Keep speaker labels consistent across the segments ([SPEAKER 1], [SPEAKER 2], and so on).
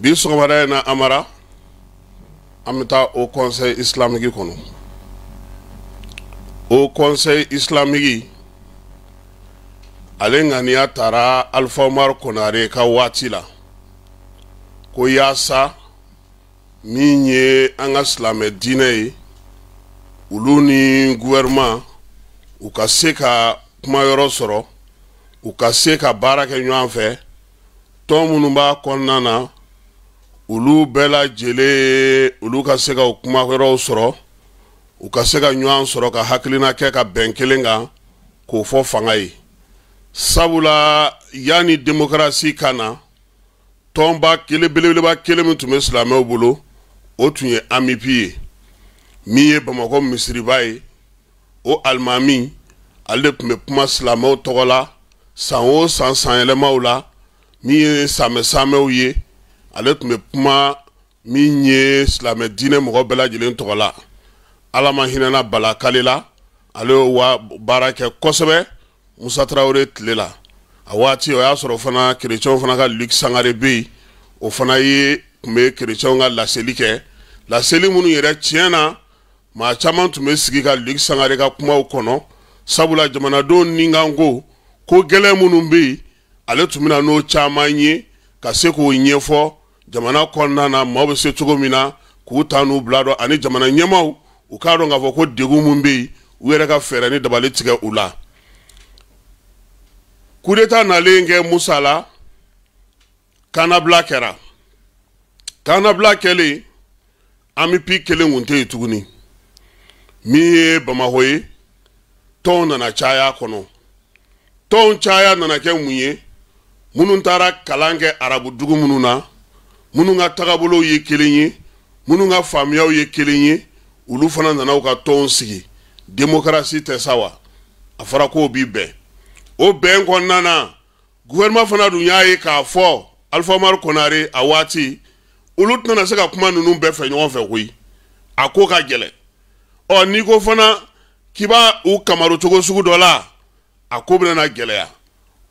[SPEAKER 1] bi sɔgɔmada in na amara an bɛ taa o conseil islamique kɔnɔ o conseil islamique ale ŋaniya taara alpha umar konare ka waati la ko yaasa min ye an ka silamɛ diinɛ ye olu ni guwɛrɛma u ka se ka kumayɔrɔ sɔrɔ u ka se ka baara kɛ ɲɔgɔn fɛ tɔn minnu b'a kɔnɔna na olu bɛɛ lajɛlen olu ka se ka o kuma wɛrɛw sɔrɔ u ka se ka ɲɔgɔn sɔrɔ ka hakilina kɛ ka bɛn kelen kan k'o fɔ fanga ye sabula yanni demokarasi ka na tɔnba kelen belebeleba kelen min tun bɛ silamɛw bolo o tun ye amipi ye min ye bamakɔ misiriba ye o alimami ale de tun bɛ kuma silamɛw tɔgɔ la san o san sanyɛlɛmaw la min ye samɛsamɛw ye alet me puma mi nyes la me dine mwobela jile ntokola, ala man hinena balaka lela, alo wap barake kosebe, mwusatra wret lela. Awati oyasor wafana kerechon wafana ka lukisangare bi, wafana ye kerechon wafana la selike, la seli mwoun yere tiyena, ma chaman tume siki ka lukisangare ka kuma wakono, sabu la jeman adon ningangou, kou gele mwoun mbi, alet mwina nou chaman nye, kasek woy nye fwo, jamana kɔnɔna na maaw bɛ se cogo min na k'u ta n'u bila dɔn ani jamana ɲɛmaw u k'a dɔn k'a fɔ ko degun min bɛ yen u yɛrɛ ka fɛɛrɛ ni dabali tigɛ u la kudeta nalen kɛ musa la kannabila kɛra kannabila kɛlen amipi kelen tun tɛ yen tuguni min ye bamakɔ ye tɔnw nana caya kɔnɔ tɔnw caya nana kɛ mun ye minnu taara kalan kɛ arabu dugu minnu na minnu ka tagabolow ye kelen ye minnu ka faamuyaw ye kelen ye olu fana nana u ka tɔnw sigi demokarasi tɛ sa wa a fɔra k'o bi bɛn o bɛn kɔnɔna na gouvernement fana dun y'a ye k'a fɔ alpha umaru konare a waati olu tɛna se ka kuma ninnu bɛɛ fɛ ɲɔgɔn fɛ koyi a ko ka gɛlɛn ɔ n'i ko fana k'i b'a u kamaru cogo sugu dɔ la a ko bɛna na gɛlɛya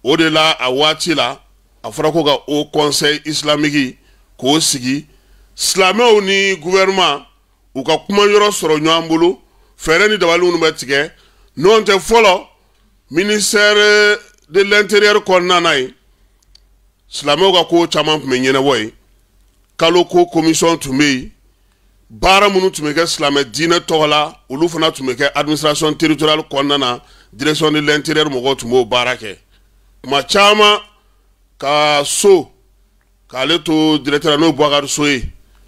[SPEAKER 1] o de la a waati la a fɔra ko ka o conseil islamique k'o sigi silamɛw ni gouvernement u ka kuma yɔrɔ sɔrɔ ɲɔgɔn bolo fɛɛrɛ ni dabaliw bɛ tigɛ n'o tɛ fɔlɔ ministère de l'intérieur kɔnɔna na yen silamɛw ka ko caman tun bɛ ɲɛnabɔ yen kalo ko commission tun bɛ yen baara minnu tun bɛ kɛ silamɛ diinɛ tɔgɔ la olu fana tun bɛ kɛ administration territorial kɔnɔna na direction de l'intérieur mɔgɔw tun b'o baara kɛ tuma caman ka so k'ale to directeur n'o Buwakariso ye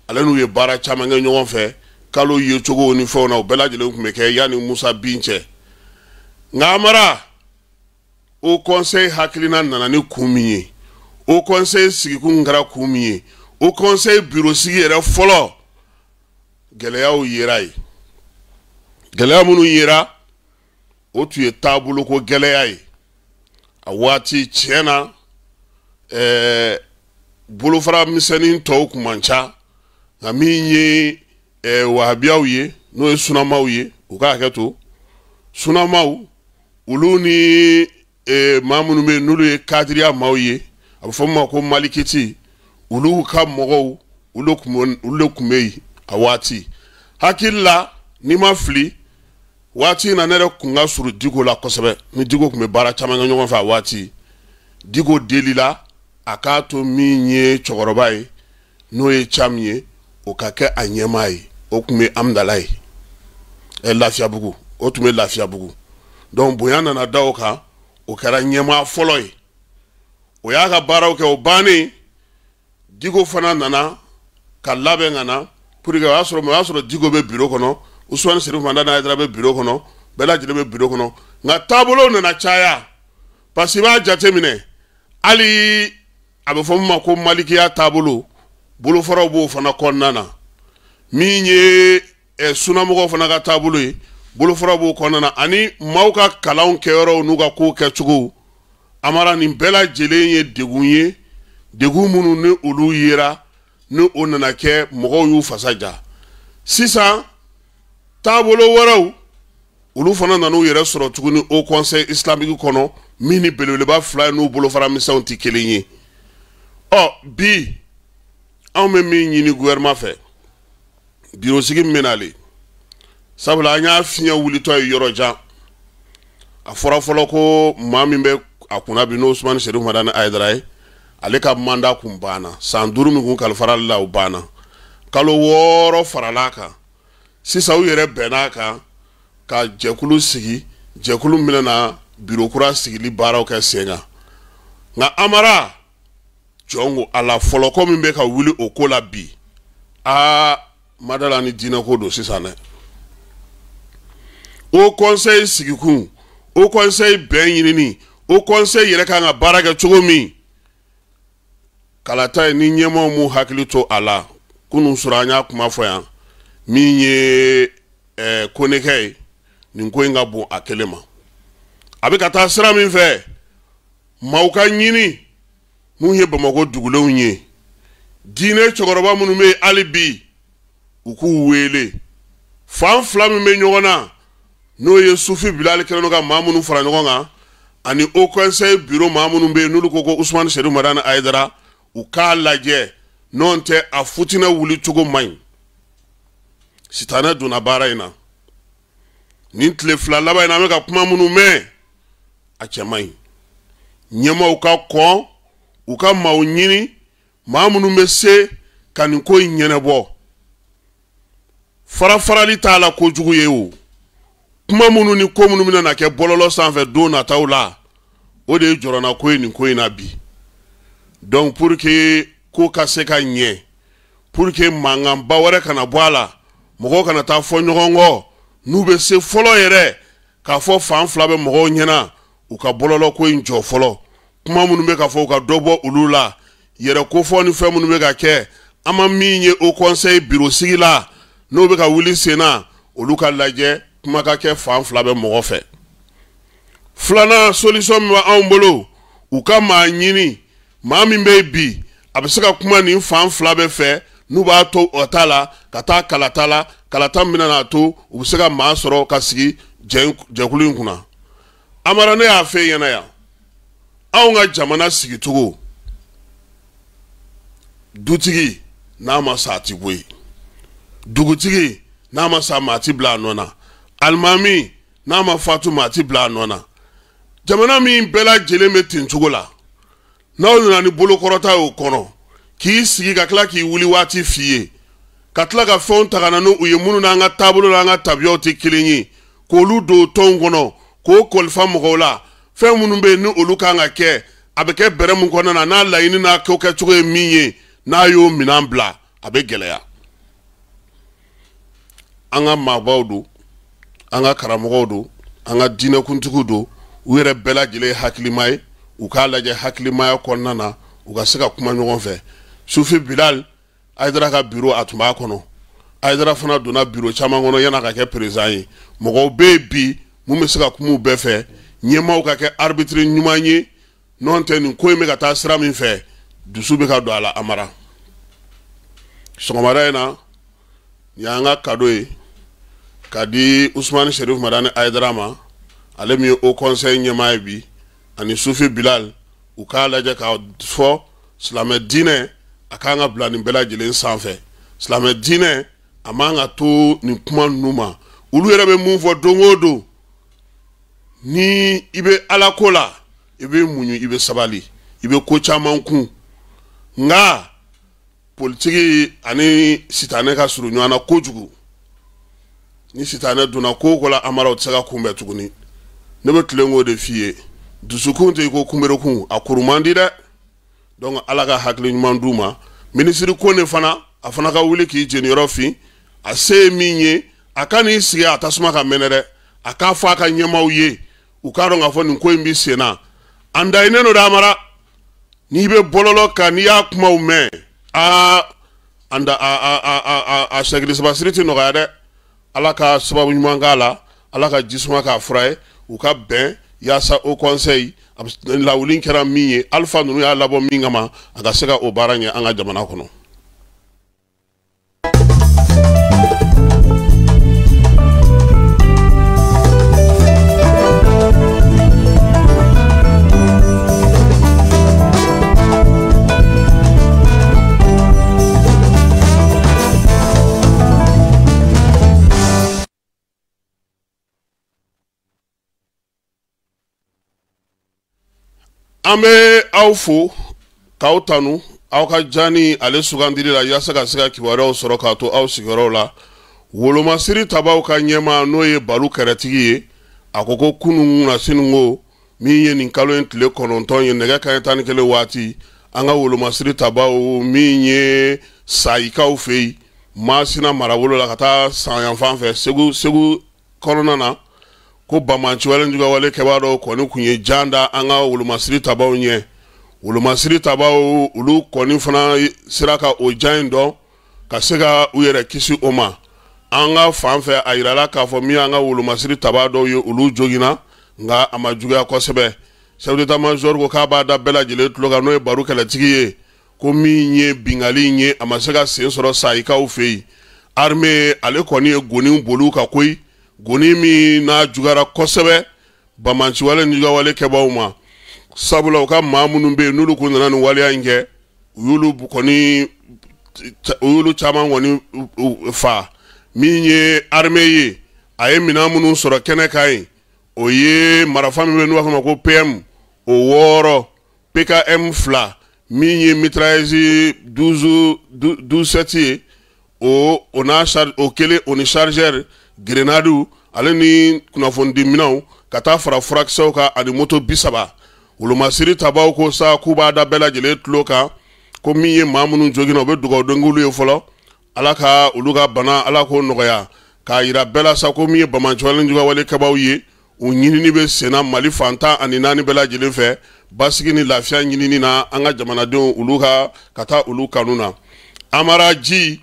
[SPEAKER 1] ale n'u ye baara caman kɛ ɲɔgɔn fɛ kalo ye cogo ni fɛnw na o bɛɛ lajɛlen tun bɛ kɛ yanni Musa Bin cɛ nka Amara o conseil hakilina nana ni kun min ye o conseil sigikun kɛra kun min ye o conseil bureau yɛrɛ fɔlɔ gɛlɛyaw yera ye gɛlɛya minnu yera o tun ye taaboloko gɛlɛya ye a waati tiɲɛ na ɛɛ. Eh, bolofara misɛnnin tɔw kun man ca nka min ye ɛɛ wahabiyaw ye n'o ye sunamaw ye u ka hakɛ to sunamaw olu ni ɛɛ maa minnu bɛ yen n'olu ye kadiriya maaw ye a bɛ fɔ min ma ko malikiti olu ka mɔgɔw olu olu de kun bɛ yen a waati hakili la n'i ma fili waati in na ne yɛrɛ kun ka surun diko la kosɛbɛ ni diko kun bɛ baara caman kɛ ɲɔgɔn fɛ a waati diko delila. a k'a to min ye cɛkɔrɔba ye n'o ye ca min ye o ka kɛ a ɲɛmaa ye o tun bɛ amidala ye ɛ lafiyabugu o tun bɛ lafiyabugu donc bonya nana da o kan o kɛra ɲɛmaa fɔlɔ ye o y'a ka baaraw kɛ o bannen diko fana nana ka labɛn ka na pour que o y'a sɔrɔ o y'a sɔrɔ diko bɛ biro kɔnɔ usumani sirifu fana n'a yɛrɛ bɛ biro kɔnɔ bɛɛ lajɛlen bɛ biro kɔnɔ nka taabolow nana caya parce que i b'a jate minɛ hali a bɛ fɔ min ma ko malikiya taabolo bolofaraw b'o fana kɔnɔna na min ye eh, sunamɔgɔw fana ka taabolo ye bolofaraw b'o kɔnɔna na ani maaw ka kalanw kɛyɔrɔw n'u ka kow kɛcogow amara nin bɛɛ lajɛlen ye degun ye degun minnu ni olu yera ni o nana kɛ mɔgɔw y'u fasa ja sisan taabolo wɛrɛw olu fana nan'u yɛrɛ sɔrɔ tuguni o conseil islamique kɔnɔ min ni belebeleba fila ye n'u bolofara misɛnw tɛ kelen ye ɔ bi anw bɛ min ɲini guwɛrɛma fɛ birosigi min bɛ n'ale sabula an y'a fiɲɛ wulitɔ ye yɔrɔjan a fɔra fɔlɔ ko maa min bɛ a kunna bi n'o sumani sedu ni ayidara ye ale ka manda kun banna san duuru min kun kalifara ale la o banna kalo wɔɔrɔ faral'a kan sisan u yɛrɛ bɛnn'a kan ka jɛkulu sigi jɛkulu min bɛna biro kura sigili baaraw kɛ sen kan nka amara jɔn ko ala fɔlɔkɔ min bɛ ka wuli o ko la bi aa madala ni diinɛko don sisan dɛ o kɔnseyi sigikun o kɔnseyi bɛn ɲinini o kɔnseyi yɛrɛ kan ka baara kɛ cogo min kalata ye ni ɲɛmaaw m'u hakili to a la kunun sɔrɔ an y'a kuma fɔ yan min ye ɛɛ konekɛ ye nin ko in ka bon a kelen ma a bɛ ka taa sira min fɛ maaw ka ɲini. mun ye bamakɔ dugulenw ye diinɛ cɛkɔrɔba minnu bɛ yen hali bi u k'u wele fan fila min bɛ ɲɔgɔn na n'o ye sufi bilali kɛlen don ka maa minnu fara ɲɔgɔn kan ani haut conseil bureau maa minnu bɛ yen n'olu ko ko usman sedu madani ayidara u k'a lajɛ n'o tɛ a futinɛ wuli cogo man ɲi sitanɛ donna baara in na nin tile fila laban in na an bɛ ka kuma minnu mɛn a cɛ man ɲi ɲɛmaaw ka kɔn. u ka maaw ɲini maa minnu bɛ se ka nin ko in ɲɛnɛbɔ farafarali t'a la kojugu ye o kuma minnu ni ko minnu bɛna na kɛ bɔlɔlɔ sanfɛ don nataw la o de ye jɔrɔna ko ye nin ko in na bi donc pour que ko ka se ka ɲɛ pour que mankanba wɛrɛ kana bɔ a la mɔgɔw kana taa fɔ ɲɔgɔn kɔ n'u bɛ se fɔlɔ yɛrɛ k'a fɔ fan fila bɛ mɔgɔw ɲɛna u ka bɔlɔlɔ ko in jɔ fɔlɔ kuma minnu bɛ ka fɔ u ka dɔ bɔ olu la yɛrɛ kofɔ ni fɛn minnu bɛ ka kɛ an ma min ye o kɔnseyi biro sigi la n'o bɛ ka wuli sen na olu ka lajɛ kuma ka kɛ fan fila bɛ mɔgɔ fɛ filanan solisɔn min bɛ anw bolo u ka maa ɲini maa min bɛ bi a bɛ se ka kuma nin fan fila bɛɛ fɛ n'u b'a to o ta la ka taa kalata la kalata min bɛna n'a to u bɛ se ka maa sɔrɔ ka sigi jɛkulu in kunna amara ne y'a f'e ɲɛna yan. anw ka jamana sigicogo dutigi n'a ma sa a ti bɔ yen dugutigi n'a ma sa maa a ti bila a nɔ na alimami n'a ma fatu maa a ti bila a nɔ na jamana min bɛɛ lajɛlen bɛ ten cogo la n'aw nana ni bolokɔrɔta y'o kɔnɔ k'i sigi ka tila k'i wuli waati f'i ye ka tila ka fɛnw ta ka na ni u ye minnu n'an ka taabolo n'an ka tabiyaw tɛ kelen ye k'olu don o tɔnw kɔnɔ k'o kɔlifa mɔgɔw la fɛn minnu bɛ yen ni olu kan ka kɛ a bɛ kɛ bɛrɛ mun kɔnɔna na n'a laɲini n'a kɛ kɛcogo ye min ye n'a y'o minɛn bila a bɛ gɛlɛya an ka maabaw don an ka karamɔgɔw don an ka diinɛkuntigiw don u yɛrɛ bɛɛ lajɛlen ye hakilima ye u k'a lajɛ hakilimaya kɔnɔna na u ka se ka kuma ɲɔgɔn fɛ sufi bilal ayidara ka biro a tun b'a kɔnɔ ayidara fana donna biro caman kɔnɔ yan'a ka kɛ perezan ye mɔgɔw bɛ yen bi mun bɛ se ka kuma u bɛɛ fɛ ɲɛmaw ka kɛ arbitiri ɲuman ye n'o tɛ nin ko in bɛ ka taa sira min fɛ dusu bɛ ka don a la amara sɔgɔmada in na nin y'an ka kado ye ka di usumani sherif madani ayidara ma ale min ye o conseil ɲɛmaa ye bi ani sufi bilal u k'a lajɛ k'a fɔ silamɛ diinɛ a k'an ka bila nin bɛɛ lajɛlen sanfɛ silamɛ diinɛ a man ka to nin kuma ninnu ma olu yɛrɛ bɛ mun fɔ don o don ni i bɛ ala ko la i bɛ muɲu i bɛ sabali i bɛ ko caman kun nka politigi ani sitanɛ ka surun ɲɔgɔn na kojugu ni sitanɛ donna ko o ko la amara o tɛ se ka kunbɛn tuguni ne bɛ tile k'o de f'i ye dusukun tɛ i ko kunberekun a kuru man di dɛ donc ala ka hakili ɲuman d'u ma minisiri ko ne fana a fana ka wuli k'i jeniyɔrɔ fin a se ye min ye a ka n'i sigi a tasuma ka mɛnɛ dɛ a k'a fɔ a ka ɲɛmaaw ye u k'a dɔn fɔ nin ko in b'i na an dayinen no d'a mara n'i bɛ bɔlɔlɔ kan n'i y'a kumaw mɛn a anda a a a a a a sɛgiri saba siri ti nɔgɔya dɛ ala ka sababu ɲuman k'a la ala ka jisuma k'a fura ye u ka bɛn yaasa o kɔnseyi lawuli kɛra min ye alifa nunu y'a labɔ min kama a ka se ka o baara ɲɛ an ka jamana kɔnɔ an bɛ aw fo k'aw tanu aw ka ja ni ale sugandili la yaasa ka se ka kibaruyaw sɔrɔ k'a to aw sigiyɔrɔw la wolomasiri tabaw ka ɲɛmaa n'o ye balu kɛrɛtigi ye a ko ko kunun na sinunko min ye nin kalo in tile kɔnɔntɔn ye nɛgɛ kanɲɛ tan ni kelen waati an ka wolomasiri tabaw min ye sayikaw fɛ yen maasina marabolo la ka taa san fɛ segu segu kɔnɔna na ko bamanci wale juguya wale kɛbaa dɔ kɔni kun ye jan da an ka wolomasiri tabaw ɲɛ wolomasiri tabaw olu kɔni fana sira ka o jan in dɔn ka se ka u yɛrɛ kisi o ma an ka fan fɛ a yirala k'a fɔ min an ka wolomasiri taba dɔw ye olu jogina nka a ma juguya kosɛbɛ chef d'état major ko k'a b'a da bɛɛ lajɛlen tulo kan n'o ye baro kɛlɛtigi ye ko min ye bingali ye a ma se ka sen sɔrɔ sayikaw fɛ yen armée ale kɔni ye goni boli u kan koyi goni min n'a juguyara kosɛbɛ banbanci wale ni wale kɛbaaw ma sabula u ka maa minnu bɛ yen n'olu kun nana nin waleya in kɛ u y'olu kɔni u y'olu caman kɔni fa min ye arime ye a ye minɛn minnu sɔrɔ kɛnɛ kan yen o ye marafa min bɛ n'u b'a fɔ o ma ko pm o wɔɔrɔ pkm fila min ye mitraillese duzu du sɛti ye o o n'a o kelen o ni chargeur gerenadiw ale ni kunnafonidiminɛw ka taa fara furakisɛw ka ani moto bisaba wolomasiri tabaw ko sa k'u b'a da bɛɛ lajɛlen tulo kan ko min ye maa minnu jogina u be dugawudengulu ye fɔlɔ ala ka olu ka bana ala k'o nɔgɔya k'a yira bɛɛ la sa ko min ye bamancɔlen jugawalekɛbaw ye u ɲinini be senna mali fantan ani naani bɛɛ lajɛlen fɛ basigi ni lafiya ɲinini na an ka jamanadenw olu ka ka taa olu kanu na amara ji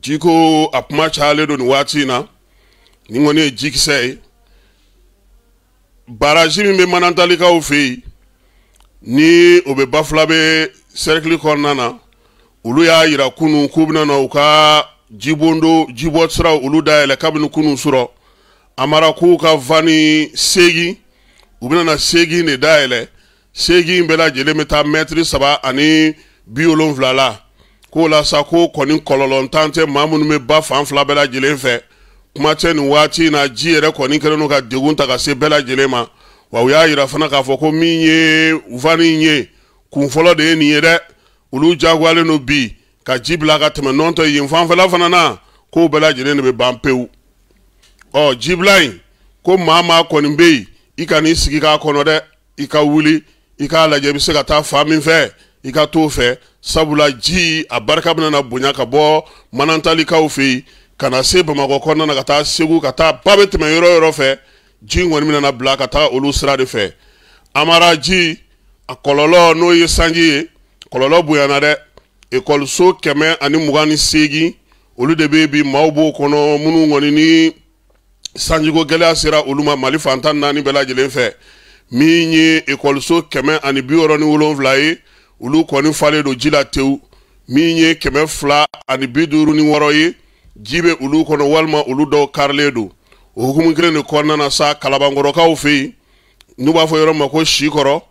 [SPEAKER 1] jiko a kuma cayalen don nin waati in na nin kɔni ye jikisɛ ye baraji min bɛ manatalikaw fɛ yen ni o bɛ bafilabe sɛrikili kɔnɔna na olu y'a yira kunu k'u bɛna na u ka jibondo jibɔ siraw olu dayɛlɛ kabini kunu sɔrɔ amarakow ka vani seegin u bɛna na seegin de dayɛlɛ seegin bɛɛ lajɛlen bɛ taa mɛtiri saba ani bi wolonfila la. k'o la sa ko kɔni kɔlɔlɔntan tɛ maa minnu bɛ ba fan fila bɛɛ lajɛlen fɛ kuma tɛ nin waati in na ji yɛrɛ kɔni kɛlen don ka degun ta ka se bɛɛ lajɛlen ma wa u y'a yira fana k'a fɔ ko min ye wani ye kun fɔlɔ de ye nin ye dɛ olu jagoyalen don bi ka ji bila ka tɛmɛ nɔntɔ yen fanfɛla fana na k'o bɛɛ lajɛlen de bɛ ban pewu ɔ jibila in ko maa maa kɔni bɛ yen i ka n'i sigi k'a kɔnɔ dɛ i ka wuli i k'a lajɛ i bɛ se ka taa fa min fɛ i ka t'o fɛ sabula ji a barika bɛna na bonya ka bɔ manantalikaw fɛ yen ka na se bamakɔ kɔnɔna na ka taa segu ka taa ba bɛ tɛmɛ yɔrɔ o yɔrɔ fɛ ji kɔni bɛna na bila ka taa olu sira de fɛ amara ji a kɔlɔlɔ n'o ye sanji ye kɔlɔlɔ bonyana dɛ ekɔliso kɛmɛ ani mugan ni seegin olu de bɛ bi maaw b'o kɔnɔ minnu kɔni ni sanjiko gɛlɛya sera olu ma mali fantan naani bɛɛ lajɛlen fɛ min ye ekɔliso kɛmɛ ani bi wɔɔrɔ ni wolonfila ye olu kɔni falen don ji la tewu min ye kɛmɛ fila ani bi duuru ni wɔɔrɔ ye ji bɛ olu kɔnɔ walima olu dɔw karilen don o hukumu kelen de kɔnɔna na sa kalabankɔrɔkaw fɛ yen n'u b'a fɔ yɔrɔ min ma ko sikɔrɔ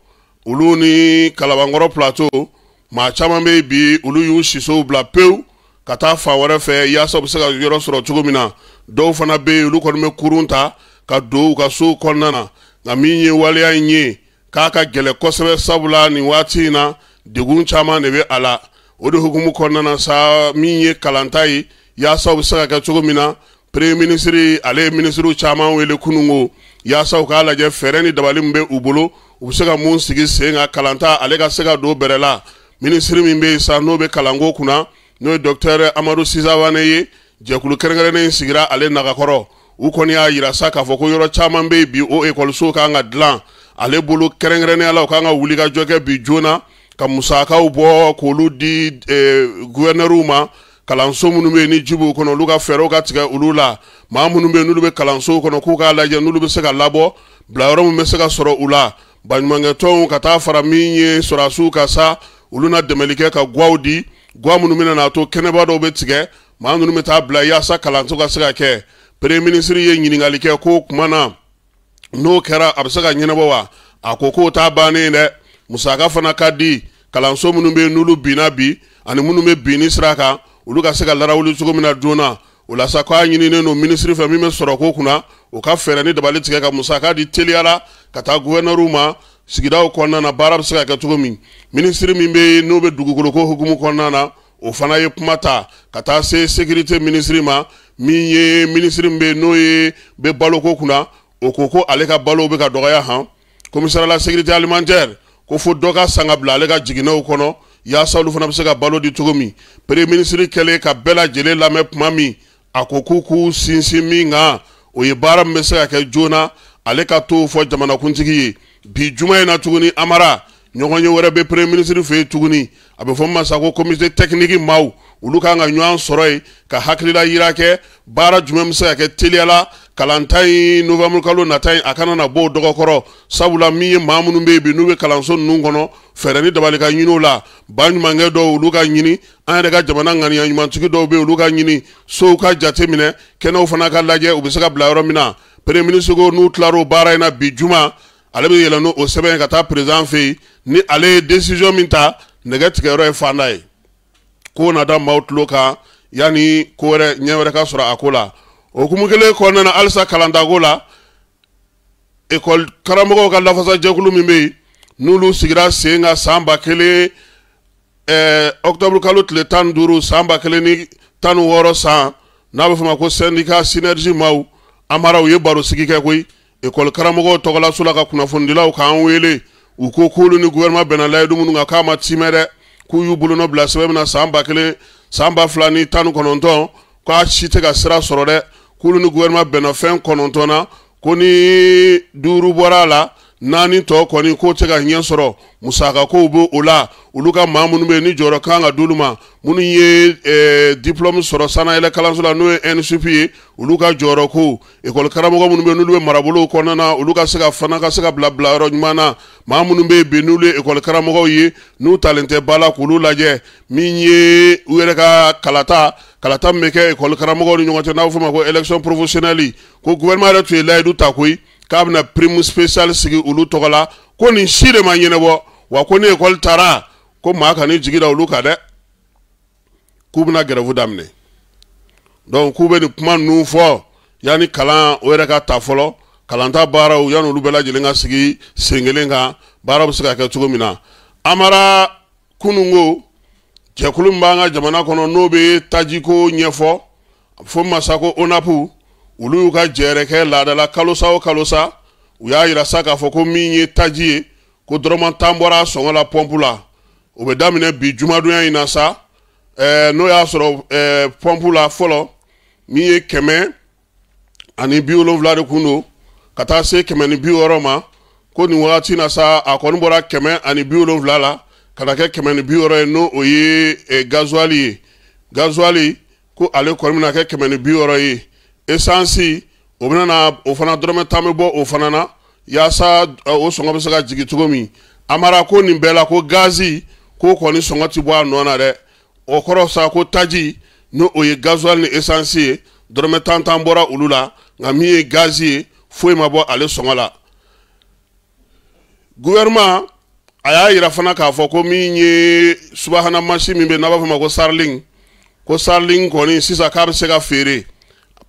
[SPEAKER 1] olu ni kalabankɔrɔ plateau maa caman bɛ yen bi olu y'u sisow bila pewu ka taa fan wɛrɛ fɛ yaasa u bɛ se ka yɔrɔ sɔrɔ cogo min na dɔw fana bɛ yen olu kɔni bɛ kurun ta ka don u ka sow kɔnɔna na nka min ye waleya in ye k'a ka gɛlɛ kosɛbɛ sabula nin waati in na degun caman de bɛ a la o de hukumu kɔnɔna sa min ye kalanta ye yaasa u bɛ se ka kɛ cogo min na premier ministre ale ye minisiriw caman wele kunungo yaasa u k'a lajɛ fɛɛrɛ ni dabali min bɛ u bolo u bɛ se ka mun sigi sen kan kalanta ale ka se ka don bɛrɛ la minisiri min bɛ yen sa n'o bɛ kalanko kunna n'o ye docteur amadu sisawane ye jɛkulu kɛrɛnkɛrɛnnen sigira ale nagakɔrɔ u kɔni y'a yira sa k'a fɔ ko yɔrɔ caman bɛ yen bi o ekɔlisow kan ka dilan ale bolo kɛrɛnkɛrɛnnenya la u kan ka wuli ka jɔ kɛ bi joona ka musakaw bɔ k'olu di eh, guwɛrnɛriw ma kalanso minnu bɛ ni jibu b'u kɔnɔ olu ka fɛɛrɛw ka tigɛ olu la maa minnu bɛ yen n'olu bɛ kalansow kɔnɔ k'u k'a lajɛ n'olu bɛ se ka labɔ bilayɔrɔ min bɛ se ka sɔrɔ u la baɲumankɛtɔnw ka taa fara min ye sɔrɔsiw ka sa olu na dɛmɛli ka guwaw di guwa minnu bɛ to kɛnɛba dɔw bɛ tigɛ maa minnu bɛ taa bila yaasa kalanso ka se ka kɛ premier ministre ye ɲininkali kɛ ko kuma na n'o kɛra a bɛ se ka ɲɛnabɔ wa a ko k'o t'a bannen dɛ musaka fana ka di kalanso minnu bɛ yen n'olu binna bi ani minnu bɛ bin ni sira kan olu ka se ka larawuli cogo min na joona o la sa k'a ɲininen don minisiri fɛ min bɛ sɔrɔ ko kunna o ka fɛɛrɛ ni dabali tigɛ ka musaka di teliya la ka taa guwɛrinɛriw ma sigidaw kɔnɔna na baara bɛ se ka kɛ cogo min minisiri min bɛ yen n'o bɛ dugukoloko hukumu kɔnɔna na o fana ye kuma ta ka taa se sécurité minisiri ma min ye minisiri min bɛ yen n'o ye bɛ baloko kunna o ko ko ale ka balo bɛ ka dɔgɔya han commissariat la sécurité alimentaire ko dɔ ka sanga bila ale ka jiginɛw kɔnɔ yaasa olu fana be se ka balo di cogo min premier ministre kɛlen ka bɛɛ lajɛlen lamɛn kuma min a ko k'u k'u sinsin min ka o ye baara min be se ka kɛ joona ale ka t'o fɔ jamanakuntigi ye bi juma ye na tuguni amara ɲɔgɔnye wɛrɛ be premier ministre fɛ yen tuguni a be fɔ min ma sa ko comité technique maw olu kan ka ɲɔgɔn sɔrɔ ye ka hakilila yira kɛ baara jumɛn be se ka kɛ teliyala kalantai ye natai a kana na bɔ dɔgɔkɔrɔ sabula min ye ma minnu bɛ yen bi n'u bɛ kalanso ninnu kɔnɔ fɛɛrɛ ni dabali ka ɲini la ba ɲumankɛ dɔw olu ka ɲini an yɛrɛ ka jamana ŋaniya ɲumantigi dɔw bɛ olu ka ɲini sow ka jate minɛ kɛnɛw fana ka lajɛ u bɛ se ka bila yɔrɔ min na premier ministre ko n'u tilar'o baara in na bi juma ale bɛ yɛlɛn n'o sɛbɛn ye ka taa président fɛ yen ni ale ye décision min ta nɛgɛ tigɛyɔrɔ ye fanda ye k'o na da tulo kan yanni ko wɛrɛ ɲɛ wɛrɛ ka sɔrɔ a ko la o hukumu kelen kɔnɔna na halisa kalandago la ekɔli karamɔgɔw ka lafasa jɛkulu min bɛ yen n'olu sigira sen kan san ba kelen ɛɛ eh, ɔkutɔburu kalo tile tan ni duuru san ba kelen ni tan ni wɔɔrɔ san n'a bɛ fɔ o ma ko syndicat synergie maaw amara u ye baro sigi kɛ koyi ekɔli karamɔgɔw tɔgɔlaso la ka kunnafonidilaw k'an wele u ko k'olu ni gouvernement bɛnna layidu minnu kan k'a ma timɛ dɛ k'u y'u bolonɔ bila sɛbɛn min na san ba kelen san ba fila ni tan ni kɔnɔntɔn k'a si tɛ ka sira sɔrɔ dɛ k'olu ni gouvernement bɛnna fɛn kɔnɔntɔn na ko ni duuru bɔra a la nani tɔɔ kɔni k'o tɛ ka ɲɛ sɔrɔ musakakow be o la olu ka ma minnu be ni jɔrɔ kan ka d'olu ma minnu ye eh, diplɔmu sɔrɔ sanayɛlɛ kalanso la n'o ye nsup ye olu ka jɔyɔrɔko ekɔli karamɔgɔ minnu be n'olu be marabolow kɔnɔna na olu ka se ka fana ka se ka bila bila ɲuman na ma minnu be ben n'olu ye ekɔli karamɔgɔw ye n'u talen tɛ ba la k'olu lajɛ min ye u yɛrɛ ka kalata kalata min be kɛ ekɔli karamɔgɔw ni ɲɔgɔn cɛ n'a be fɔ ma ko élection professionnɛli ko guvɛrɛnɛman yɛrɛ tun ye layidu ta koyi k'a bɛna prime spéciale sigi olu tɔgɔ la ko nin si de ma ɲɛnabɔ wa ko ni école tara ko maa kan'i jigi da olu ka dɛ k'u bɛna gɛrɛfu daminɛ donc k'u bɛ nin kuma nu fɔ yani kalan o yɛrɛ ka ta fɔlɔ kalanta baaraw yanni olu bɛɛ lajɛlen ka sigi sen kelen kan baara bɛ se ka kɛ cogo min na amara kununko jɛkulu min b'an ka jamana kɔnɔ n'o bɛ tajiko ɲɛfɔ fo masako onapu olu y'u ka jɛɛrɛ kɛ laadala kalosa o kalosa u y'a yira sa k'a fɔ ko min ye taji ye ko dɔrɔmɛ tan bɔra a sɔngɔ la pɔnpu la o bɛ daminɛ bi jumadonya in na sa ɛɛ n'o y'a sɔrɔ ɛɛ e, pɔnpu la fɔlɔ min ye kɛmɛ ani bi wolonfila de kun don ka taa se kɛmɛ ni bi wɔɔrɔ ma ko nin wagati na sa a kɔni bɔra kɛmɛ ani bi wolonfila la ka na kɛ kɛmɛ ni bi wɔɔrɔ ye n'o o ye ɛɛ e, gazuwali ye gazuwali ko ale kɔni bɛna kɛ kɛmɛ ni bi wɔɔrɔ ye. esansi o bɛna na o fana dɔrɔmɛ tan bɛ bɔ o fana na yaasa o sɔngɔ bɛ se ka jigin cogo min amara ko nin bɛɛ la ko gazi k'o kɔni sɔngɔ ti bɔ a nɔ na dɛ o kɔrɔ sa ko taji ni o ye gazuwali ni esansi ye dɔrɔmɛ tan tan bɔra olu la nka min ye gazi ye foyi ma bɔ ale sɔngɔ la gouvernement a y'a yira fana k'a fɔ ko min ye subahana mansi min bɛ n'a b'a fɔ o ma ko sarling ko sarling kɔni sisan k'a bɛ se ka feere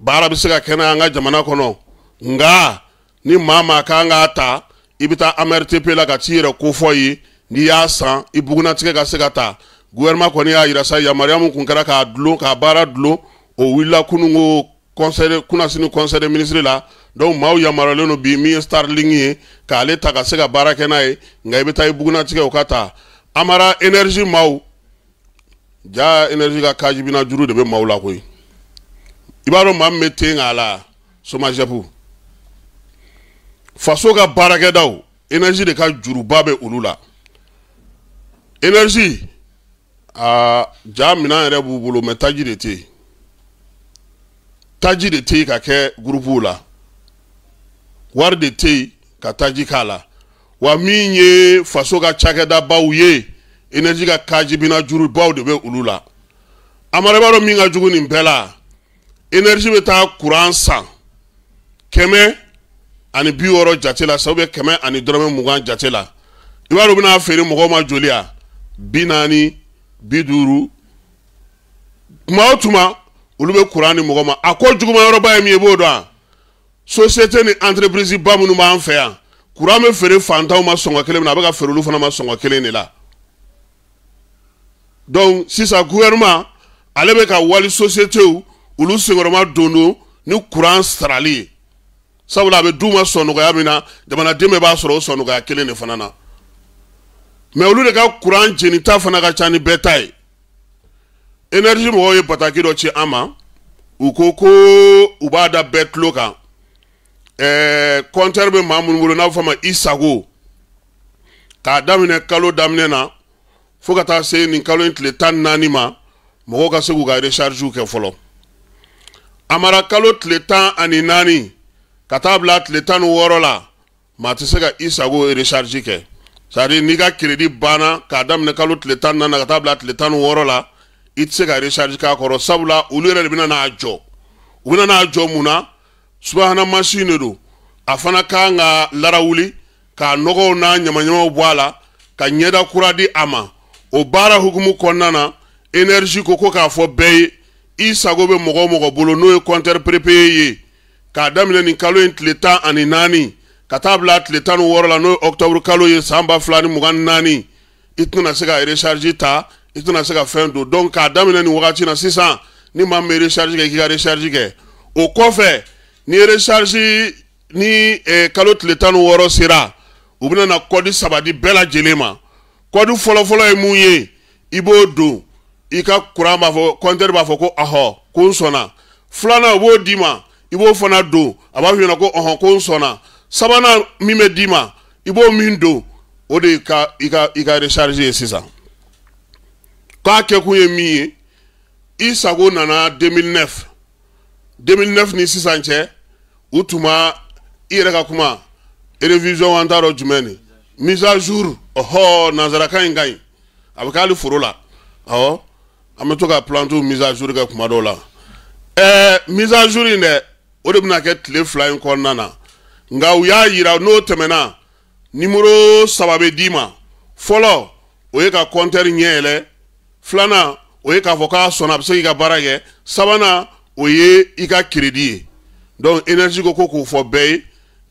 [SPEAKER 1] baara bɛ se ka kɛ an ka jamana kɔnɔ nga ni mama kan k'a ta i bɛ taa amrtp la ka t'i yɛrɛ kofɔ ye n'i y'a san i bugunatigɛ ka se ka ta guwɛrɛma kɔni y'a yira sa yamaruya min tun kɛra k'a dulon k'a baara dulon o wulila kununko kɔnsɛri kunnasini kɔnsɛri minisiri la donc maaw yamaruyalen don bi min ye starlink ye k'ale ta ka se ka baara kɛ n'a ye nka i bɛ taa i bugunatigɛ o ka ta amara energie maaw ja energie ka kajibina juru de bɛ maaw la koyi i b'a dɔn maa min bɛ ten k'a la somajɛpu faso ka baarakɛdaw energie de ka juruba bɛ olu la energie aa ja minɛn yɛrɛ b'u bolo mɛ taji de tɛ yen taji de tɛ yen ka kɛ gurupuw la wari de tɛ yen ka taji k'a la wa min ye faso ka cakɛdabaw ye energie ka kajibina jurubaw de bɛ olu la amara i b'a dɔn min ka jugu nin bɛɛ la energy bɛ taa kuran san kɛmɛ ani bi wɔɔrɔ jate la sabu bɛ kɛmɛ ani dɔrɔmɛ mugan jate la i b'a dɔn u bɛna feere mɔgɔw ma joli a bi naani bi duuru tuma o tuma olu bɛ kuran di mɔgɔ ma a ko jugumayɔrɔba ye min ye i b'o dɔn a société ni entreprise ba minnu b'an fɛ yan kuran bɛ feere fantanw ma sɔngɔ kelen min na a bɛ ka feere olu fana ma sɔngɔ kelen de la donc sisan gouvernement ale bɛ ka wali sociétéw olu senkɔrɔma don ni kuran sarali ye sabula a bɛ d'u ma sɔnnɔgɔya min na jamanaden bɛɛ b'a sɔrɔ o sɔnnɔgɔya kelen de fana na mɛ olu de ka kuran jenita fana ka ca ni bɛɛ ta ye energy mɔgɔw ye bataki dɔ ci an ma u ko ko u b'a da bɛɛ tulo kan ɛɛ kɔntɛri bɛ maa minnu bolo n'a bɛ fɔ a ma isago k'a daminɛ kalo daminɛ na fo ka taa se nin kalo in tile tan ni naani ma mɔgɔw ka se k'u ka recharge kɛ fɔlɔ a mara kalo tile tan ani naani ka taa bila tile tan ni wɔɔrɔ la maa tɛ se ka i sago recharge kɛ c'est n'i ka crédit banna k'a daminɛ kalo tile tan ni naani ka taa bila tile tan ni wɔɔrɔ la i tɛ se ka recharge k'a kɔrɔ sabula olu yɛrɛ de bɛna n'a jɔ u bɛna n'a jɔ mun na subahana mansin de don a fana kan ka larawuli k'a nɔgɔw n'a ɲamaɲamaw bɔ a la ka ɲɛda kura di a ma o baara hukumu kɔnɔna na énergie ko ko k'a fɔ bɛɛ ye i sago bɛ mɔgɔ mɔgɔ bolo n'o ye kɔntɛri perepere ye k'a daminɛ nin kalo in tile tan ani naani ka taa bila tile tan ni wɔɔrɔ la n'o ye ɔkutɔburu kalo ye san ba fila ni mugan ni naani i tɛna se ka eresarizi ta i tɛna se ka fɛn don donc k'a daminɛ nin wagati na sisan ni maa min bɛ eresarizi kɛ i k'i ka eresarizi kɛ o kɔfɛ ni eresarizi ni eh, kalo tile tan ni wɔɔrɔ sera u bɛna na kɔdi saba di bɛɛ lajɛlen ma kɔdi fɔlɔfɔlɔ ye mun ye i b'o don i ka kuran b'a fɔ kɔntɛri b'a fɔ ko ɔhɔ ko n sɔnna filanan o b'o d'i ma i b'o fana don a b'a f'i ɲɛna ko ɔhɔn ko n sɔnna sabanan min bɛ d'i ma i b'o min don o de ka i ka i ka recharge ye sisan k'a kɛkun ye min ye i sago nana 2009 2009 ni sisan cɛ u tun ma i yɛrɛ ka kuma révision an t'a dɔn jumɛn de mise à jour ɔhɔ nanzarakan in ka ɲi a bɛ k'ale foro la awɔ. Ame tou ka plantou miza juri ke koumado la. E, miza juri ne, ode mna ket le fla yon kon nana. Nga ou ya yi la nou temena, nimuro sababe di ma. Fola, oye ka konter nye ele. Fla na, oye ka voka son apse yi ka barage. Sabana, oye yi ka kiri di. Don enerji koko kou fo bay.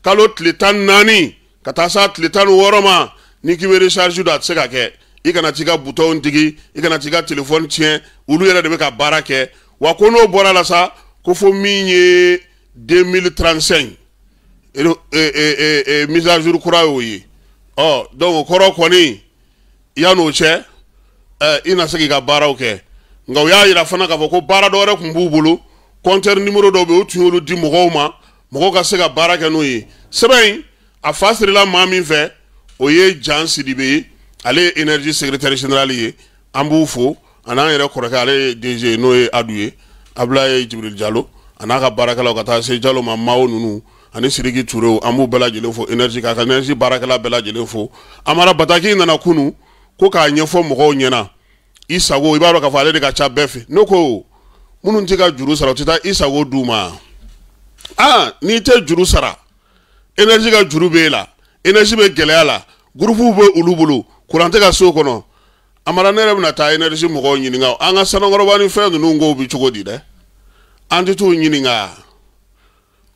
[SPEAKER 1] Kalo tle tan nani, kata sa tle tan woro ma, ni kiwe recharjou dat se kakek. i kana t'i ka butɔnw digi i kana t'i ka telefɔni tiɲɛ olu yɛrɛ de bɛ ka baara kɛ wa ko n'o bɔra la sa ko fo min ye 2035 e, e, e, mise à jour kura y'o ye ɔ donc o kɔrɔ kɔni yan'o cɛ i na se k'i ka baaraw kɛ nka u y'a yira fana k'a fɔ ko baara dɔ wɛrɛ tun b'u bolo compteur numéro dɔw bɛ yen u tun y'olu di mɔgɔw ma mɔgɔw ka se ka baara kɛ n'o ye sɛbɛn in a fa sirila maa min fɛ o ye Jan Sidibe ye ale ye energy secrétaire général ye an b'u fo a yɛrɛ kɔrɔkɛ ale dg n'o ye adu ye abulaye jibril jalo a ka baarakɛlaw ka taa se jalo ma mao nunu ani siriki turew an b'u bɛɛ fo energy k'a ka energy baarakɛla bɛɛ fo amara bataki nana kunu ko k'a ɲɛfɔ mɔgɔw ɲɛna i sago i b'a dɔn k'a fɔ ale de ka ca bɛɛ fɛ ne ko minnu t'i ka juru sara u tɛ taa i sago d'u ma ah n'i tɛ juru sara energy ka juru b'e la energy bɛ gɛlɛya la gurupuw bɛ olu bolo kuran tɛ ka so kɔnɔ amara ne yɛrɛ bɛna taa enerisi mɔgɔw ɲininka an ka sanukɔrɔba fɛn ninnu kow bi cogo di dɛ an tɛ t'u ɲininka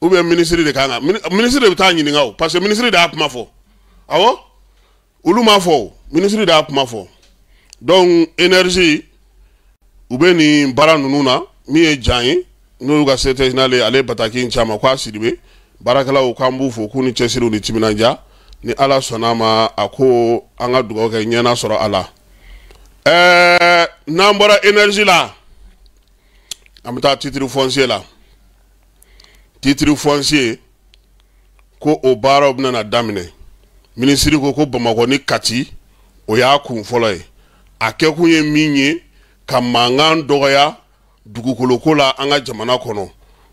[SPEAKER 1] ubiyɛn minisiri de kan ka minisiri de bɛ taa ɲininka o parce que minisiri de y'a kuma fɔ awɔ olu m'a fɔ minisiri de y'a kuma fɔ donc enerisi u bɛ nin baara ninnu na min ye jan ye n'o y'u ka se tɛ ale bataki in caman k'a siribe baarakɛlaw k'an b'u fo k'u ni cɛsiriw ni timinandiya ni ala sɔnna ma a ko an ka dugawu kɛ ɲɛna sɔrɔ a la ɛɛ n'an bɔra energie la an bɛ taa titre foncier la titre foncier ko o baaraw bɛna na daminɛ minisiri ko ko bamakɔ ni kati o y'a kun fɔlɔ ye a kɛkun ye min ye ka mankan dɔgɔya dugukoloko la an ka jamana kɔnɔ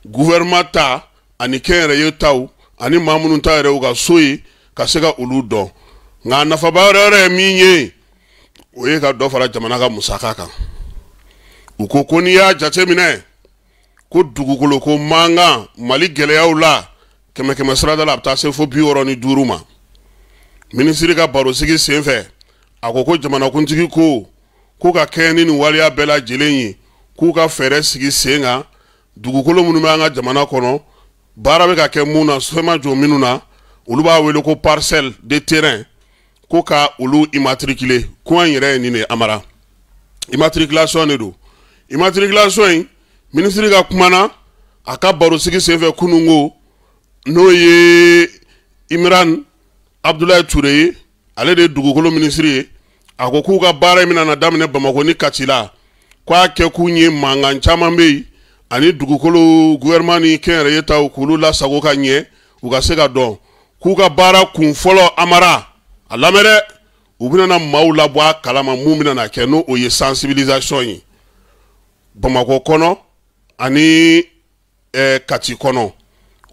[SPEAKER 1] gouvernement ta ani kɛnyɛrɛye taw ani maa minnu ta yɛrɛ u ka so ye ka se ka olu dɔn nka nafaba yɛrɛ yɛrɛ ye min ye o ye ka dɔ fara jamana ka musaka kan u ko ko n'i y'a jateminɛ ko dugukoloko mankan mali gɛlɛyaw la kɛmɛ kɛmɛ sirada la a bɛ taa se fo bi wɔɔrɔ ni duuru ma minisiri ka barosigi sen fɛ a ko ko jamanakuntigi ko k'u ka kɛɲɛ ni nin waleya bɛɛ lajɛlen ye k'u ka fɛɛrɛ sigi sen kan dugukolo minnu bɛ an ka jamana kɔnɔ baara bɛ ka kɛ mun na so ma jɔ minnu na olu b'a wele ko parcelle de terrain ko ka olu immatriculer kɔn in yɛrɛ ye nin de amara immatriculation de don immatriculation in minisiri ka kumana a ka barosigi senfɛ kunun n'o ye imran abdulayi ture ye ale de dugukolo minisiri ye a ko k'u ka baara i bɛna daminɛ bamako ni kati la k'a kɛ kun ye mankan caaman be yen ani dugukolo guwɛrɛma ni kɛnyɛrɛye taw k'olu lasago ka ɲɛ u ka se ka dɔn k'u ka baara kun fɔlɔ amara a lamɛrɛ u benana maw labɔ a kalama mun benana kɛ n'o o ye sensibilisation ye bamakɔ kɔnɔ ani eh, kati kɔnɔ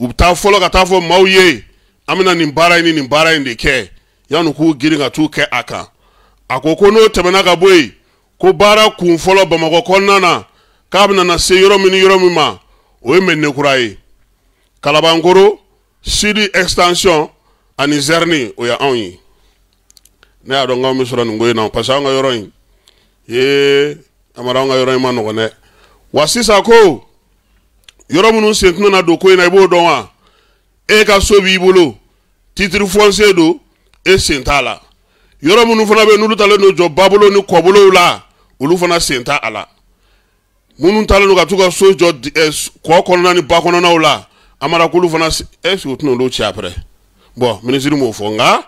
[SPEAKER 1] u be taa fɔlɔ ka taa fɔ maw ye an bena nin baara ye ni nin baara ye de kɛ yanu k'u girin ka t'u kɛ a kan a ko ko n'o tɛmɛna ka bɔ yen ko baara kun fɔlɔ bamakɔ kɔnɔna na k'a benana se yɔrɔ min ni yɔrɔ min ma o ye mɛnekura ye kalabankoro sidi extension ani zerni o ye anw ye ne y'a dɔn k'anw bɛ sɔrɔ nin ko in na parce que anw ka yɔrɔ in ye amara anw ka yɔrɔ in ma nɔgɔn dɛ wa sisan ko yɔrɔ minnu sen tɛna na don ko in na i b'o dɔn wa e ka so b'i bolo titiri fɔnse don e sen t'a la yɔrɔ minnu fana bɛ yen n'olu talen don jɔ babolo ni kɔbolow la olu fana sen t'a a la minnu talen don ka t'u ka so jɔ kɔ kɔnɔna ni ba kɔnɔnaw la. a mara k'olu fana est-ce eh, que u tɛna olu ci après bon minisiri m'o fɔ nka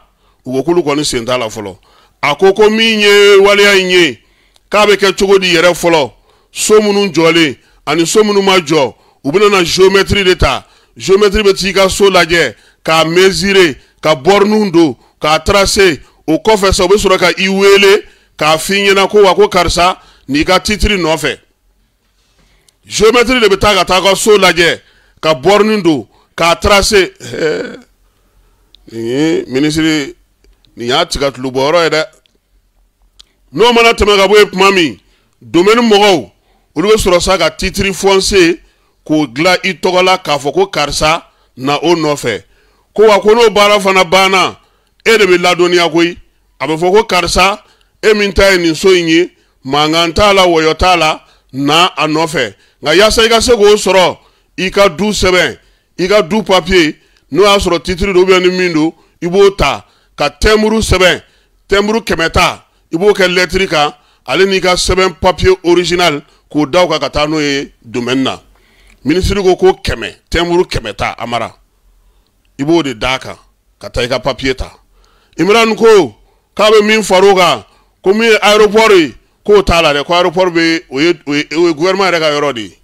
[SPEAKER 1] u ko k'olu kɔni sen t'a la fɔlɔ a ko ko min ye waleya in ye k'a bɛ kɛ cogo di yɛrɛ fɔlɔ so minnu jɔlen ani so minnu ma jɔ u bɛna na géométrie de ta géométrie bɛ t'i ka so lajɛ k'a mesurer ka borne don k'a tracer o kɔfɛ sa u bɛ sɔrɔ ka i wele k'a f'i ɲɛna ko wa ko karisa n'i ka titre nɔfɛ géométrie de bɛ taa ka taa ka so lajɛ. ka bɔrinin don k'a trace ɛɛ nin eh, ye eh, minisiri nin y'a tiga tulubɔyɔrɔ ye dɛ n'o mana tɛmɛ ka bɔ yen tuma min domɛni mɔgɔw olu bɛ sɔrɔ sa ka titiri fɔnse k'o dilan i tɔgɔ la k'a fɔ ko karisa na o nɔfɛ ko wa ko n'o baara fana banna e de bɛ ladɔnniya koyi a bɛ fɔ ko karisa e min ta ye nin so in e ye mankan t'a la wɔyɔ t'a la na a nɔfɛ nka yaasa i e ka se k'o sɔrɔ. i ka du sɛbɛn i ka du papiye n'o y'a sɔrɔ titiri don ni min do i b'o ta ka tɛnburu sɛbɛn tɛnburu kɛmɛta i b'o kɛ lɛtiri kan ale n'i ka sɛbɛn papiye original k'o daw o kan ka taa n'o ye domaine na minisiri ko ko kɛmɛ tɛnburu kɛmɛ a mara i b'o de d'a kan ka taa i ka papiye ta imran ko k'a bɛ min far'o kan ko min ye aéroport ye k'o t'a la dɛ ko aéroport bɛ o ye o ye o yɛrɛ ka yɔrɔ de ye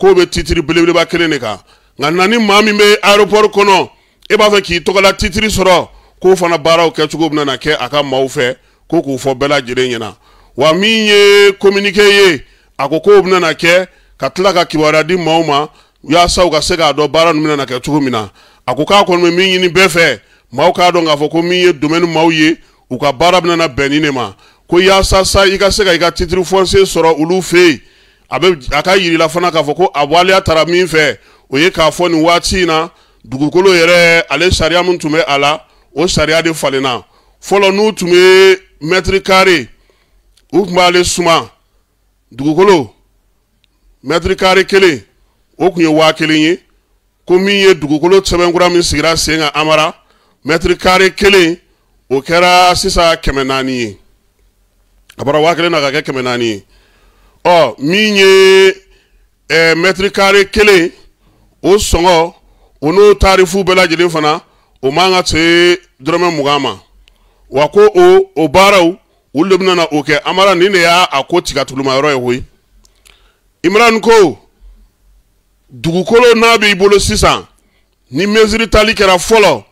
[SPEAKER 1] k'o bɛ titiri belebeleba kelen de kan nka nani ni maa min be aéroport kɔnɔ e b'a fɛ k'i tɔgɔla titiri sɔrɔ k'o fana baaraw kɛcogo benana kɛ a ka maw fɛ ko k'u fɔ bɛɛ lajɛlen ɲɛna wa min ye kominike ye a ko k'o benana kɛ ka tila ka kibaruya di maaw ma y'asa u ka se k'a dɔ baara ninnu bɛna kɛ cogo min na a ko k'a kɔni bɛ min ɲini bɛɛ fɛ maaw k'a dɔn k'a fɔ ko min ye domɛni maw ye u ka baara benana na bɛn ma ko y'asa sa i ka se ka i ka titiri fɔnse sɔrɔ olu fe yen a bɛ a ka yirila fana k'a fɔ ko a waleya taara min fɛ o ye k'a fɔ nin waati in na dugukolo yɛrɛ ale sariya min tun bɛ a la o sariya de falenna fɔlɔ n'u tun bɛ mɛtiri kaare u tun b'ale suma dugukolo mɛtiri kaare kelen o tun ye waa kelen ye ko min ye dugukolo sɛbɛnkura min sigira sen kan amara mɛtiri kaare kelen o kɛra sisan kɛmɛ naani ye a bɔra waa kelen na ka kɛ kɛmɛ naani ye ɔ min ye ɛ mɛtiri kaare kelen o sɔngɔ o n'o taarifu bɛɛ lajɛlen fana o man ka se dɔrɔmɛ mugan ma wa ko o o baaraw olu de bɛna na o kɛ amara nin de y'a ko tigatulumayɔrɔ ye koyi imran ko dugukolo n'a b'i bolo sisan ni mɛziri tali kɛra fɔlɔ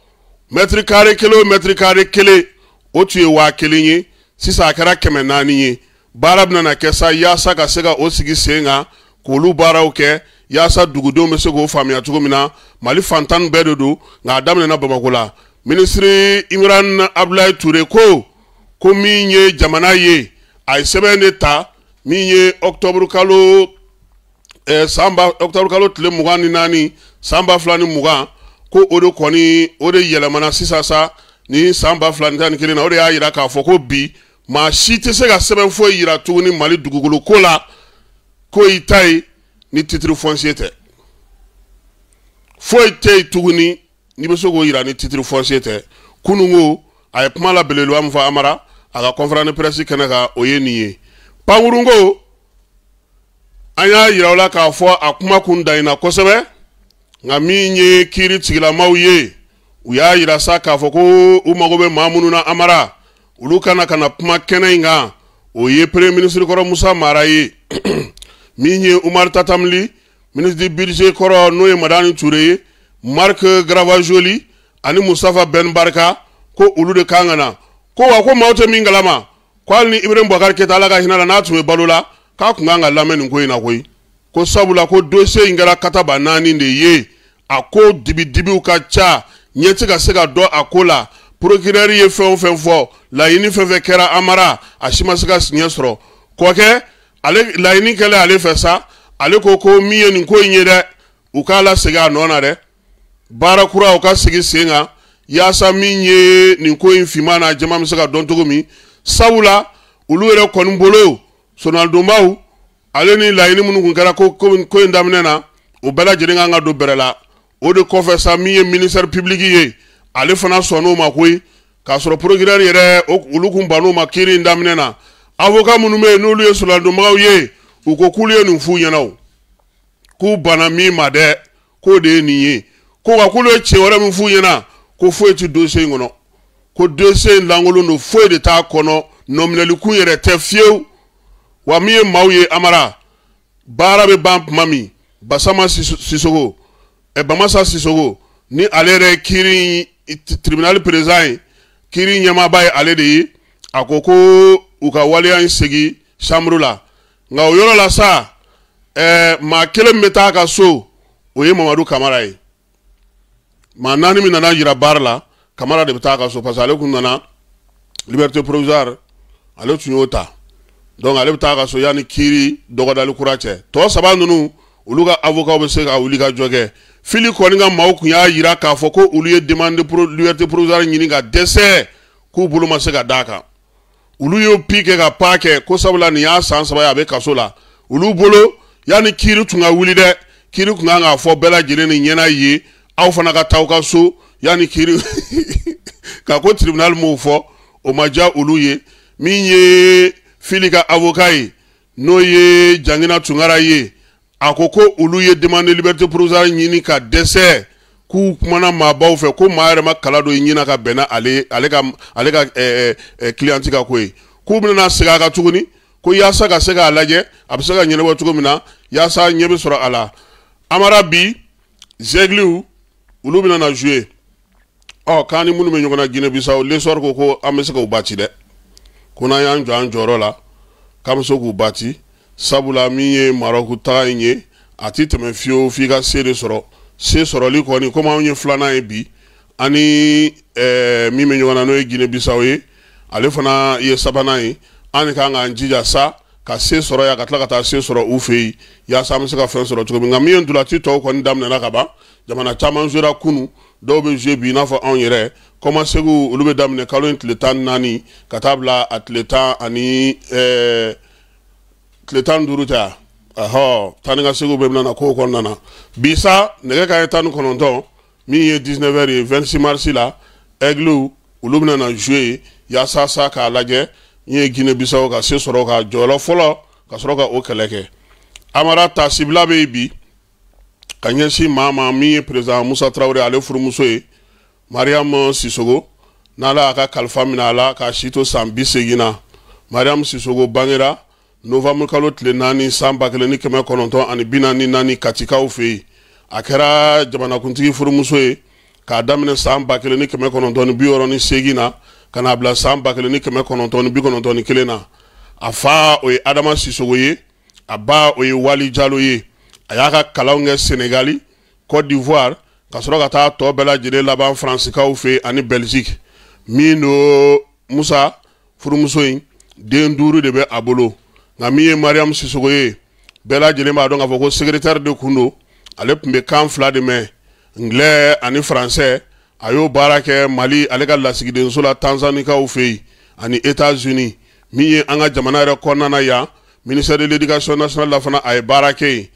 [SPEAKER 1] mɛtiri kaare kelen o mɛtiri kaare kelen o tun ye waa kelen ye sisan a kɛra kɛmɛ naani ye. baara benana kɛ sa y'asa ka se ka o sigi sen kan k'olu baaraw kɛ y'asa dugudenw bɛ se k'o faamuya cogo min na mali fantan bɛɛ de don nka a daminɛna bamako la minisiri imran abdulayi ture ko ko min ye jamana ye a ye sɛbɛn de ta min ye ɔktɔburukalo eh, sanba ɔktɔburukalo tile mugan ni naani san ba fila ni mugan ko o de kɔni o de yɛlɛmana sisan sa ni san ba fila ni tan ni kelen na o de y'a yira k'a fɔ ko bi maa si tɛ se ka sɛbɛn foyi yira tuguni mali dugukolo la ko y'i ta ye ni titiri fɔnsiye tɛ foyi tɛ yen tuguni n'i bɛ se k'o yira ni titiri fɔnsiye tɛ kununko a ye kuma labeleluwa min fɔ amara a ka kɔnferani pɛrɛsi kɛnɛ kan o ye nin ye pankurunko an y'a yira aw la k'a fɔ a kuma kun danyina kosɛbɛ nka min ye kiiri tigilamaw ye u y'a yira sa k'a fɔ ko u mago bɛ maa minnu na amara olu kana ka na kuma kɛnɛ in kan o ye premier ministre kɔrɔ musa mara ye min ye umar tatamli ministre budget kɔrɔ n'o ye madani ture ye mark gravajoli ani mustafa ben barika ko olu de kan ka na ko wa ko maaw tɛ min kalama ko hali ni ibrahim bubakari keta ala ka hinɛ la n'a tun bɛ balo la k'a kun kan ka lamɛn nin ko in na koyi ko sabula ko dossier in kɛra kataba naani de ye a ko dibidibiw ka ca ɲɛ tɛ ka se ka dɔn a ko la procureur ye fɛn o fɛn fɔ laɲini fɛn fɛn kɛra amara a si ma se ka siɲɛ sɔrɔ kɔkɛ ale laɲini kɛlɛ ale fɛ sa ale ko ko min ye nin ko in ye dɛ u k'a lasegin a nɔ na dɛ baara kura u ka segin sen kan yaasa min ye nin ko in finma na jama bɛ se ka dɔn cogo min sabula olu yɛrɛ kɔni bolo sonadonbaw ale ni laɲini minnu tun kɛra ko ko in daminɛ na o bɛɛ lajɛlen kan ka don bɛrɛ la o de kɔfɛ sa min ye ministère publique ye ale fana sɔnn'o ma koyi k'a sɔrɔ procureur yɛrɛ olu kun bann'o ma kiiri in daminɛ na avocat minnu bɛ yen n'olu ye sɔlɔdonbagaw ye u ko k'olu ye nin f'u ɲɛna o k'u banna min ma dɛ k'o de ye nin ye ko wa k'olu ye tiɲɛ wɛrɛ min f'u ɲɛna ko foyi tɛ dossier in kɔnɔ ko dossier in lankolon don foyi de t'a kɔnɔ nɔminɛlikun yɛrɛ tɛ fiyewu wa min ye maaw ye amara baara bɛ ban tuma min basama sisogo ɛ bamasa sisogo ni ale yɛrɛ ye in tribunal président ye kiiri ɲɛmaaba ye ale de ye a ko ko u ka waleya in segi samuru la nka o yɔrɔ la sa ɛɛ maa kelen min bɛ taa ka so o ye mamadu kamara ye maa naani min nana yira baara la kamara de bɛ taa ka so parce ale kun nana liberté provisoire ale tun y'o ta donc ale bɛ taa ka so yanni kiiri dɔgɔdali kura cɛ tɔ saba nunu olu ka avokaw be se ka wuli ka jɔ kɛ fili kɔni ka maaw tun y'a yira k'a fɔ ko olu ye demande pro liberté provisoire ɲini ka dɛsɛ k'u bolo ma se ka d'a kan olu y'o pi kɛ ka pa kɛ ko sabula nin y'a san saba ye a bɛ kaso la olu bolo yanni kiiri tun ka wuli dɛ kiiri tun kan k'a fɔ bɛɛ lajɛlen ni ɲɛna ye aw fana ka taa aw ka so yanni kiiri k'a ko tribunal m'o fɔ o ma diya olu ye min ye fili ka avocat ye n'o ye jangina tunkara ye a ko ko olu ye demande liberté provisoire ɲini ka dɛsɛ k'u kumana maabaw fɛ ko maa yɛrɛ ma kala dɔ ɲina ka bɛnna ale ale ka ale ka ɛɛ ɛ client ka ko ye k'u bɛna segin a kan tuguni ko yaasa ka se k'a lajɛ a bɛ se ka ɲɛnabɔ cogo min na yaasa ɲɛ bɛ sɔrɔ a la amara bi zɛgiliw olu bɛna na zuye ɔ k'an ni minnu bɛ ɲɔgɔn na guinée bissau lesɔri ko ko an bɛ se k'u bati dɛ ko n'an y'an jɔ an jɔyɔrɔ la k'an bɛ se k'u bati. sabula min ye marɔku taga in ye a ti tɛmɛ fiyewu f'i ka se de sɔrɔ se sɔrɔli kɔni komi anw ye filanan ye bi ani ɛɛ min bɛ ɲɔgɔn na n'o ye gine bisaw ye ale fana ye sabanan ye an kan k'an jija sa ka se sɔrɔ yan ka tila ka taa se sɔrɔ u fɛ yen yaasa an bɛ se ka fɛn sɔrɔ cogo min nka min ye ntolanci tɔw kɔni daminɛna ka ban jamana caman zera kunu dɔw bɛ zuye bi i n'a fɔ anw yɛrɛ kɔmasegu olu bɛ daminɛ kalo in tile tan naani ka taa bila a tile tan ani ɛɛ. tile tan ni duuru ta ahɔ tani ka segu bɛɛ bɛna na kow kɔnɔna na bi sa nɛgɛ kanɲɛ tan ni kɔnɔntɔn min ye 19 heures ye 26 mars la aigle olu bɛna na jouer yaasa sa k'a lajɛ n ye guinée bissau ka se sɔrɔ ka jɔyɔrɔ fɔlɔ ka sɔrɔ ka o kɛlɛ kɛ amara tasibila bɛ yen bi ka ɲɛsin maa ma min ye président musa tarawele ale furumuso ye mariam sisogo n'ala y'a ka kalifa minɛ a la k'a si to san bi segin na mariam sisogo bangera novanburu kalo tile naani san ba kelen ni kɛmɛ kɔnɔntɔn ani bi naani naani katikaw fɛ yen a kɛra jamanakuntigi furumuso ye k'a daminɛ san ba kelen ni kɛmɛ kɔnɔntɔn ni bi wɔɔrɔ ni seegin na ka n'a bila san ba kelen ni kɛmɛ kɔnɔntɔn ni bi kɔnɔntɔn ni kelen na a fa o ye adama sisogo ye a ba o ye wali jalo ye a y'a ka kalanw kɛ senegali cote d'ivoire ka sɔrɔ ka taa tɔ bɛɛ lajɛlen laban faransikaw fɛ ani belgique min don musa furumuso in den duuru de bɛ a bolo nka min ye mariyamu sisogo ye bɛɛ lajɛlen b'a dɔn k'a fɔ ko sekretɛri de kun do ale tun be kan fila de mɛn angilɛ ani faransɛ a y'o baara kɛ mali ale ka lasigidenso la tanzanikaw fɛ yen ani etats-unis min ye an ka jamana yɛrɛ kɔnɔna yan ministère de l'éducation nationale la fana a ye baara kɛ yen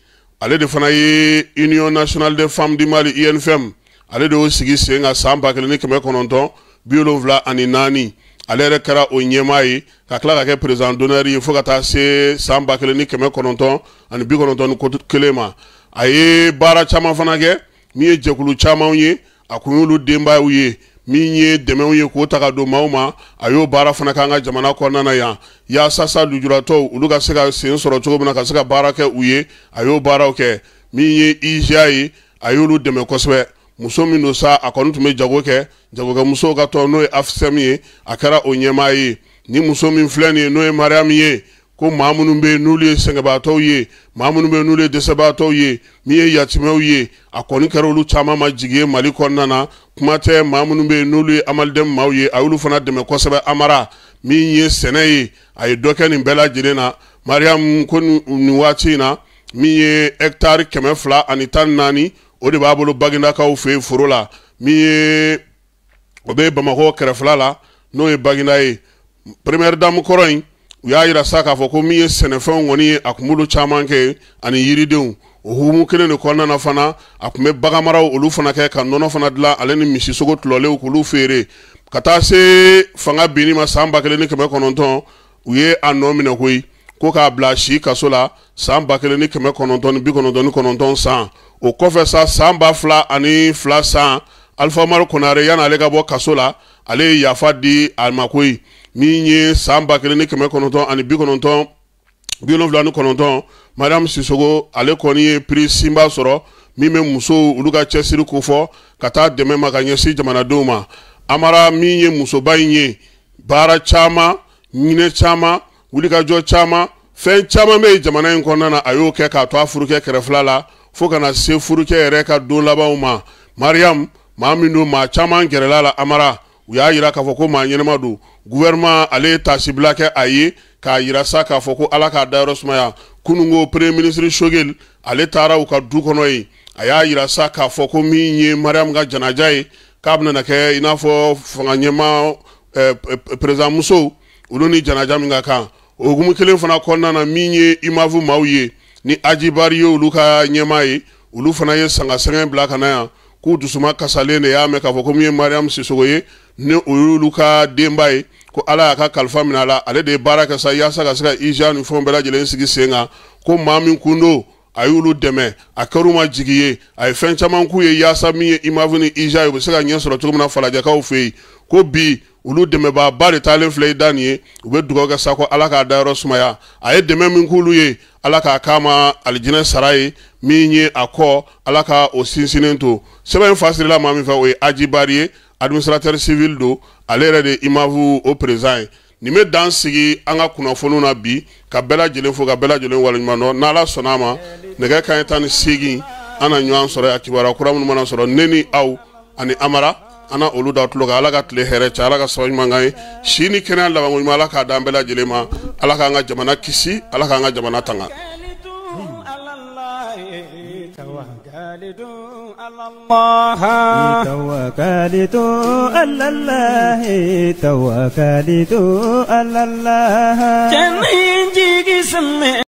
[SPEAKER 1] ale de fana ye union nationale des femme di mali unfm ale de y'o sigi sen ka saan ba kelen ni kɛmɛ kɔnɔntɔn bi wolonfila ani naani ale yɛrɛ kɛra o ɲɛmaa ye ka kila ka kɛ président donnɛr ye fo ka taa se san ba kelen ni kɛmɛ kɔnɔntɔn ani bi kɔnɔntɔn ni kot kelen ma a ye baara caman fana kɛ min ye jɛkulu camanw ye a kun y'olu denbayw ye min ye dɛmɛw ye k'o ta ka don maw ma a y'o baara fana k'an ka jamana kɔnɔna na yan yaasasa lujuratɔw olu ka se ka sen sɔrɔ cogo min na ka se ka baara kɛ u ye a y'o baaraw kɛ min ye izia ye a y'olu dɛmɛ kosɛbɛ muso min don sa a kɔni tun be jago kɛ jagokɛ musow ka tɔn n'o ye afsɛm ye a kɛra o ɲɛmaa ye ni muso min filɛ nin ye n'o ye mariyamu ye ko maa minnu bɛ yen n'olu ye sɛgɛnbaatɔw ye maa minnu bɛ yen n'olu ye dɛsɛbaatɔw ye min ye yatimɛw ye a kɔni kɛra olu caman ma jigi ye mali kɔnɔna na kuma tɛ maa minnu bɛ yen n'olu ye amaliden maaw ye a y'olu fana dɛmɛ kosɛbɛ amara min ye sɛnɛ ye a ye dɔ kɛ nin bɛɛ lajɛlen na mariyamu ko nin waati in na min ye hɛkitari kɛmɛ fila ani tan ni naani o de b'a bolo bagindakaw fɛ yen foro la min ye o bɛ bamakɔ kɛrɛfɛla la n'o ye baginda ye Premier dame kɔrɔ in u y'a yira sa k'a fɔ ko min ye sɛnɛfɛnw kɔni ye a kun b'olu caman kɛ ani yiridenw o hukumu kelen de kɔnɔna na fana a tun bɛ baganmaraw olu fana kɛ ka nɔnɔ fana dilan ale ni misisogo tulɔlenw k'olu feere ka taa se fanga binni ma san ba kelen ni kɛmɛ kɔnɔntɔn u ye a nɔ minɛ koyi ko k'a bila si kaso la san ba kelen ni kɛmɛ kɔnɔntɔn ni bi kɔnɔntɔn ni kɔnɔntɔn san o kɔfɛ sa san ba fila ani fila san alifa mari konare yan'ale ka bɔ kaso la ale ye yafa di a ma koyi min ye san ba kelen ni kɛmɛ kɔnɔntɔn ani bi kɔnɔntɔn bi wolonfila ni kɔnɔntɔn mariam sisogo ale kɔni ye piri sinba sɔrɔ min bɛ musow olu ka cɛsiri kofɔ ka taa dɛmɛ ma ka ɲɛsin jamanadenw ma amara min ye musoba in ye baara caman ɲinɛ caman wulikajɔ caman fɛn caman bɛ yen jamana in kɔnɔna na a y'o kɛ k'a to a furukɛ kɛrɛfɛla la fo ka na se furukɛ yɛrɛ ka don labanw ma mariam maa min don maa caman gɛrɛla la amara u y'a yira k'a fɔ ko maa ɲɛnɛma do gouvernement ale ye tasibila kɛ a ye k'a yira sa k'a fɔ ko ala k'a dayɔrɔ sumaya kunungo premier ministre shogel ale taara u ka du kɔnɔ yen a y'a yira sa k'a fɔ ko min ye mariam ka janaja ye k'a benana kɛ i n'a fɔ fanga ɲɛma eh, président muso olu ni janaja min ka kan o hukumu kelen fana kɔnɔna na min ye imavu maw ye ni ajibari ye olu ka ɲɛma ye olu fana ye sanga sɛgɛn bila ka na yan k'u dusuma kasalen de y'a mɛn k'a fɔ ko min ye mariam sisogo ye ni o ka denba ye ko ala y'a ka kalifa minɛ a la ale de ye baara kɛ sa yaasa ka se ka izan ni fɛnw bɛɛ lajɛlen sigi sen kan ko maa min kun do a y'olu dɛmɛ a kɛr'u ma jigi ye a ye fɛn caman k'u ye yaasa min ye imavu ni ye u bɛ se ka ɲɛ cogo min na falajɛkaw fɛ yen ko bi olu dɛmɛbaaba de taalen filɛ i da nin ye u bɛ dugawu kɛ sa ko ala k'a dayɔrɔ sumaya a ye dɛmɛ min k'olu ye ala k'a k'a ma alijinɛ sara ye min ye a kɔ ala ka o sinsinnen administrateur civil do ale yɛrɛ de imavu o président ye nin bɛ dan sigi an ka kunnafoniw na bi ka bɛɛ lajɛlen fo ka bɛɛ lajɛlen waleɲuman dɔn n'ala sɔnna a ma nɛgɛ kanɲɛ tan ni seegin an na ɲɔgɔn sɔrɔ yan kura minnu mana sɔrɔ neni ni aw ani amara ana na olu da tulo kan ala ka tile hɛrɛ cɛ ala ka sɔrɔ ɲuman kan ye si kɛnɛya labanko ɲuman ala k'a di an bɛɛ ma ala k'an jamana kisi ala k'an ka jamana tanga. الله توكلت على الله توكلت على الله جنين جيك سمي